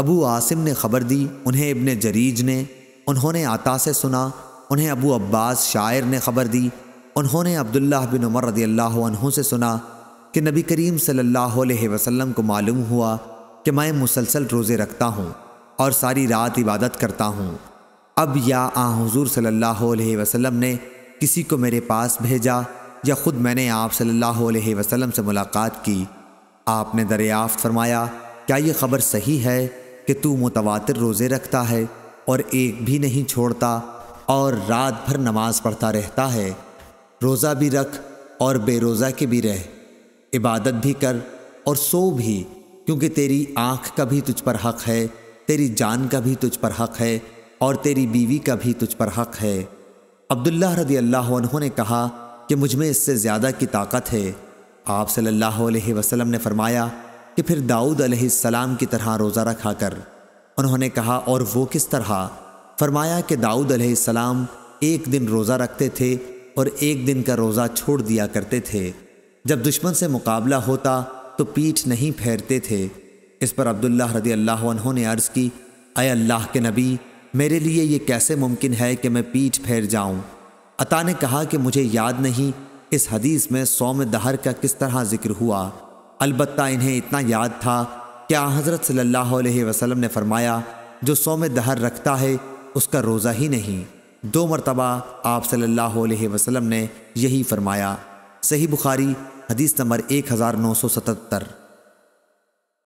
अबू आसिम ने खबर दी उन्हें इब्ने जरीज ने उन्होंने आता से सुना उन्हें अबू अब्बास शायर ने खबर दी उन्होंने अब्दुल्ला बिन उमर रदी अल्लाह से सुना कि नबी करीम सल्लल्लाहु अलैहि वसल्लम को मालूम हुआ कि मैं मुसलसल रोज़े रखता हूँ और सारी रात इबादत करता हूँ अब या आ हजूर सल्लल्लाहु अलैहि वसल्लम ने किसी को मेरे पास भेजा या ख़ुद मैंने आप सल्लल्लाहु अलैहि वसल्लम से मुलाकात की आपने दरियाफ़त फरमाया क्या ये ख़बर सही है कि तू मुतवातिर रोज़े रखता है और एक भी नहीं छोड़ता और रात भर नमाज पढ़ता रहता है रोज़ा भी रख और बेरोज़ा के भी रह इबादत भी कर और सो भी क्योंकि तेरी आँख का भी तुझ पर हक़ है तेरी जान का भी तुझ पर हक़ है और तेरी बीवी का भी तुझ पर हक़ है अब्दुल्ला रदी अल्लाह उन्होंने कहा कि मुझमें इससे ज़्यादा की ताकत है आप सल्लल्लाहु अलैहि वसल्लम ने फरमाया कि फिर दाऊद अलैहिस्सलाम की तरह रोज़ा रखा कर उन्होंने कहा और वो किस तरह फरमाया कि दाऊद अलैहिस्सलाम एक दिन रोज़ा रखते थे और एक दिन का रोज़ा छोड़ दिया करते थे जब दुश्मन से मुकाबला होता तो पीठ नहीं फेरते थे इस पर अब्दुल्ला रदी अल्लाह ने अर्ज़ की अय अल्लाह के नबी मेरे लिए ये कैसे मुमकिन है कि मैं पीठ फेर जाऊँ अता ने कहा कि मुझे याद नहीं इस हदीस में सौम दहर का किस तरह जिक्र हुआ अलबत् इन्हें इतना याद था क्या हज़रत सल्लल्लाहु अलैहि वसल्लम ने फरमाया जो सौ में दहर रखता है उसका रोज़ा ही नहीं दो मरतबा आप सल्लल्लाहु अलैहि वसल्लम ने यही फरमाया सही बुखारी हदीस नंबर एक हज़ार नौ सौ सतहत्तर